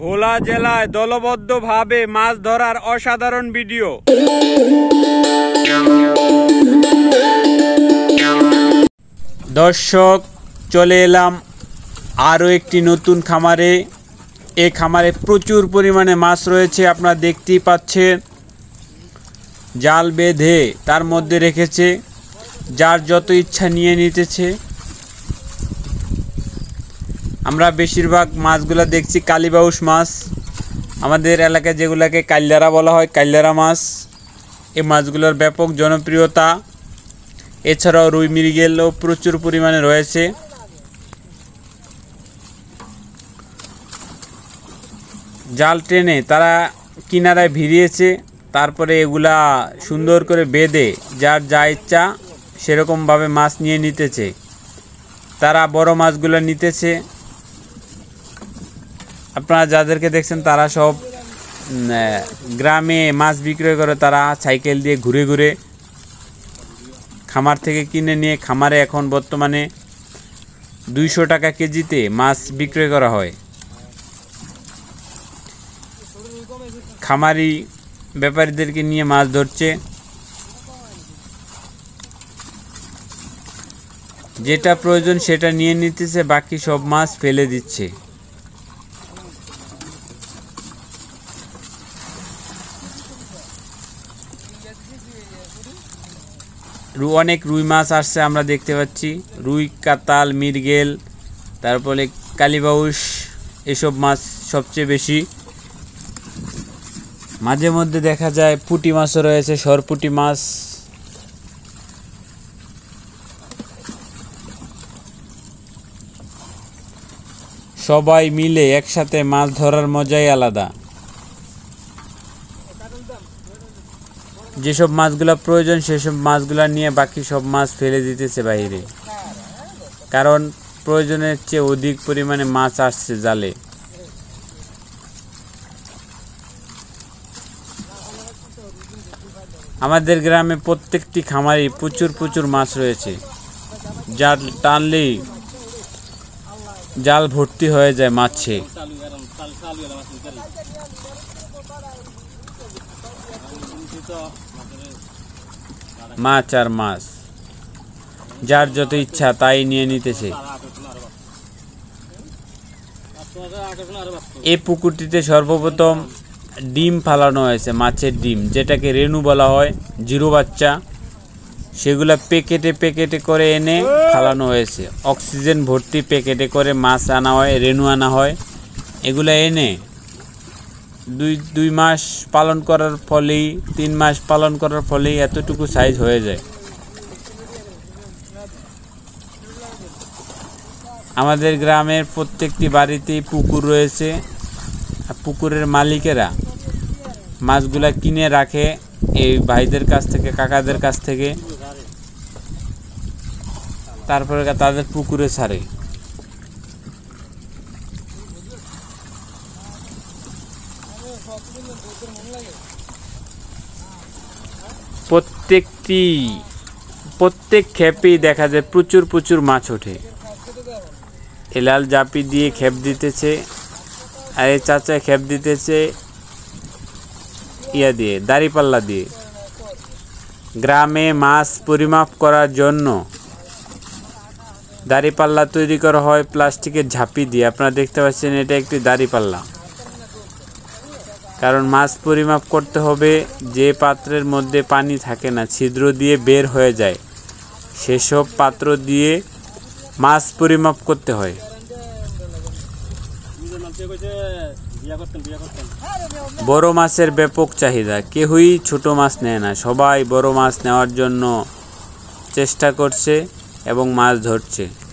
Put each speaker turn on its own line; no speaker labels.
ভোলা জেলায় দলবদ্ধভাবে মাছ ধরার অসাধারণ ভিডিও দর্শক চলে এলাম আরও একটি নতুন খামারে এ খামারে প্রচুর পরিমাণে মাছ রয়েছে আপনারা দেখতেই পাচ্ছেন জাল বেঁধে তার মধ্যে রেখেছে যার যত ইচ্ছা নিয়ে নিতেছে আমরা বেশিরভাগ মাছগুলো দেখছি কালীবাউস মাছ আমাদের এলাকায় যেগুলোকে কাল্যারা বলা হয় কাল্যারা মাছ এই মাছগুলোর ব্যাপক জনপ্রিয়তা এছাড়াও রুই মৃগেলও প্রচুর পরিমাণে রয়েছে জাল টেনে তারা কিনারায় ভিড়িয়েছে তারপরে এগুলা সুন্দর করে বেঁধে যার যা ইচ্ছা সেরকমভাবে মাছ নিয়ে নিতেছে তারা বড় মাছগুলো নিতেছে আপনারা যাদেরকে দেখছেন তারা সব গ্রামে মাছ বিক্রয় করে তারা সাইকেল দিয়ে ঘুরে ঘুরে খামার থেকে কিনে নিয়ে খামারে এখন বর্তমানে দুইশো টাকা কেজিতে মাছ বিক্রয় করা হয় খামারি ব্যাপারীদেরকে নিয়ে মাছ ধরছে যেটা প্রয়োজন সেটা নিয়ে নিতেছে বাকি সব মাছ ফেলে দিচ্ছে অনেক রুই মাছ আসছে আমরা দেখতে পাচ্ছি রুই কাতাল মিরগেল তারপরে কালিবাউস এসব মাছ সবচেয়ে বেশি মাঝে মধ্যে দেখা যায় পুটি মাছও রয়েছে সরপুটি মাছ সবাই মিলে একসাথে মাছ ধরার মজাই আলাদা যেসব মাছগুলো প্রয়োজন সেসব মাছগুলো নিয়ে বাকি সব মাছ ফেলে দিতেছে বাইরে কারণ প্রয়োজনের চেয়ে অধিক পরিমাণে মাছ আসছে জালে আমাদের গ্রামে প্রত্যেকটি খামারে প্রচুর প্রচুর মাছ রয়েছে জাল টানলেই জাল ভর্তি হয়ে যায় মাছে মাছ আর মাছ যার যত ইচ্ছা তাই নিয়ে নিতেছে এ পুকুরটিতে সর্বপ্রথম ডিম ফালানো হয়েছে মাছের ডিম যেটাকে রেনু বলা হয় জিরো বাচ্চা সেগুলা প্যাকেটে প্যাকেটে করে এনে ফালানো হয়েছে অক্সিজেন ভর্তি প্যাকেটে করে মাছ আনা হয় রেনু আনা হয় এগুলো এনে দুই দুই মাস পালন করার ফলেই তিন মাস পালন করার ফলেই এতটুকু সাইজ হয়ে যায় আমাদের গ্রামের প্রত্যেকটি বাড়িতেই পুকুর রয়েছে পুকুরের মালিকেরা মাছগুলা কিনে রাখে এই ভাইদের কাছ থেকে কাকাদের কাছ থেকে তারপরে তাদের পুকুরে ছাড়ে প্রত্যেকটি প্রত্যেক খেপেই দেখা যায় প্রচুর প্রচুর মাছ ওঠে এলাল জাপি দিয়ে খেপ দিতেছে আর এই চাচা খেপ দিতেছে ইয়া দিয়ে দাড়িপাল্লা দিয়ে গ্রামে মাছ পরিমাপ করার জন্য দাড়িপাল্লা তৈরি করা হয় প্লাস্টিকের ঝাঁপি দিয়ে আপনারা দেখতে পাচ্ছেন এটা একটি দাড়িপাল্লা কারণ মাছ পরিমাপ করতে হবে যে পাত্রের মধ্যে পানি থাকে না ছিদ্র দিয়ে বের হয়ে যায় সেসব পাত্র দিয়ে মাছ পরিমাপ করতে হয় বড় মাছের ব্যাপক চাহিদা কেউই ছোট মাছ নেয় না সবাই বড় মাছ নেওয়ার জন্য চেষ্টা করছে এবং মাছ ধরছে